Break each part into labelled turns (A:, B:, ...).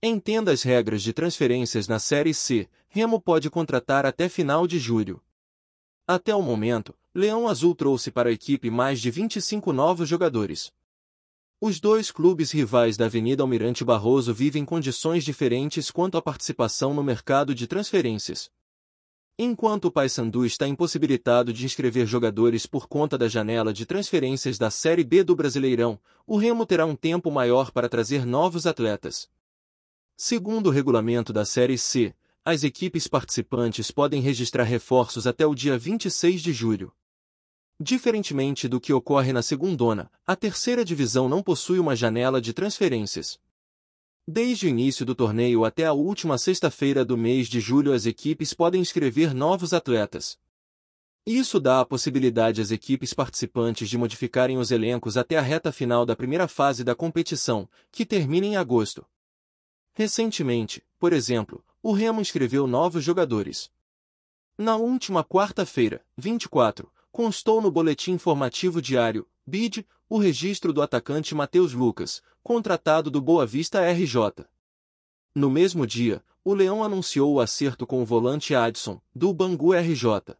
A: Entenda as regras de transferências na Série C. Remo pode contratar até final de julho. Até o momento, Leão Azul trouxe para a equipe mais de 25 novos jogadores. Os dois clubes rivais da Avenida Almirante Barroso vivem condições diferentes quanto à participação no mercado de transferências. Enquanto o Paysandu está impossibilitado de inscrever jogadores por conta da janela de transferências da Série B do Brasileirão, o Remo terá um tempo maior para trazer novos atletas. Segundo o regulamento da Série C, as equipes participantes podem registrar reforços até o dia 26 de julho. Diferentemente do que ocorre na segundona, a terceira divisão não possui uma janela de transferências. Desde o início do torneio até a última sexta-feira do mês de julho, as equipes podem inscrever novos atletas. Isso dá a possibilidade às equipes participantes de modificarem os elencos até a reta final da primeira fase da competição, que termina em agosto. Recentemente, por exemplo, o Remo inscreveu novos jogadores. Na última quarta-feira, 24, constou no boletim informativo diário, BID, o registro do atacante Matheus Lucas, contratado do Boa Vista RJ. No mesmo dia, o Leão anunciou o acerto com o volante Adson, do Bangu RJ.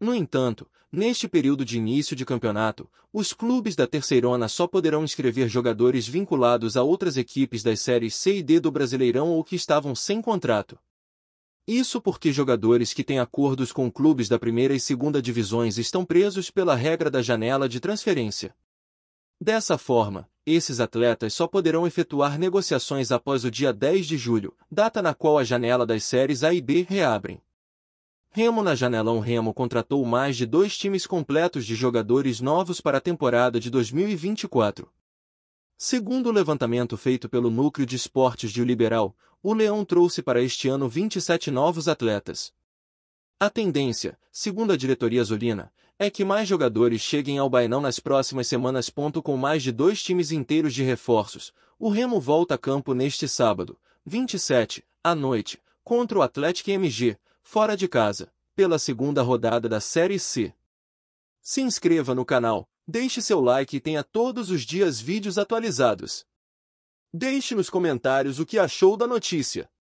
A: No entanto, neste período de início de campeonato, os clubes da Terceirona só poderão inscrever jogadores vinculados a outras equipes das séries C e D do Brasileirão ou que estavam sem contrato. Isso porque jogadores que têm acordos com clubes da primeira e segunda divisões estão presos pela regra da janela de transferência. Dessa forma, esses atletas só poderão efetuar negociações após o dia 10 de julho, data na qual a janela das séries A e B reabrem. Remo na janela um Remo contratou mais de dois times completos de jogadores novos para a temporada de 2024. Segundo o levantamento feito pelo Núcleo de Esportes de Liberal, o Leão trouxe para este ano 27 novos atletas. A tendência, segundo a diretoria azulina, é que mais jogadores cheguem ao Bainão nas próximas semanas. Com mais de dois times inteiros de reforços, o Remo volta a campo neste sábado, 27, à noite, contra o Atlético MG, fora de casa pela segunda rodada da Série C. Se inscreva no canal, deixe seu like e tenha todos os dias vídeos atualizados. Deixe nos comentários o que achou da notícia.